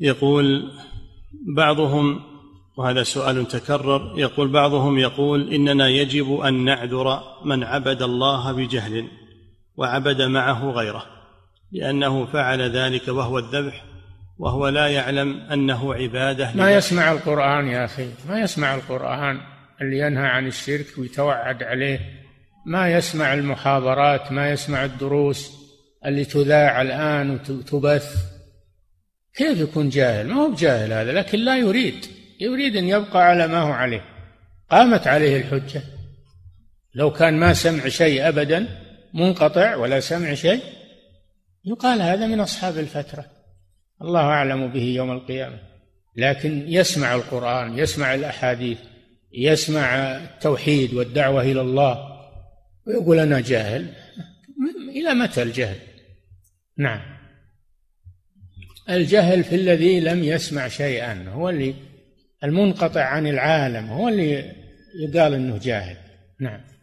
يقول بعضهم وهذا سؤال تكرر يقول بعضهم يقول اننا يجب ان نعذر من عبد الله بجهل وعبد معه غيره لانه فعل ذلك وهو الذبح وهو لا يعلم انه عباده ما يسمع القران يا اخي ما يسمع القران اللي ينهى عن الشرك ويتوعد عليه ما يسمع المحاضرات ما يسمع الدروس اللي تذاع الان وتبث كيف يكون جاهل ما هو جاهل هذا لكن لا يريد يريد أن يبقى على ما هو عليه قامت عليه الحجة لو كان ما سمع شيء أبدا منقطع ولا سمع شيء يقال هذا من أصحاب الفترة الله أعلم به يوم القيامة لكن يسمع القرآن يسمع الأحاديث يسمع التوحيد والدعوة إلى الله ويقول أنا جاهل إلى متى الجهل نعم الجهل في الذي لم يسمع شيئا هو اللي المنقطع عن العالم هو اللي يقال انه جاهل نعم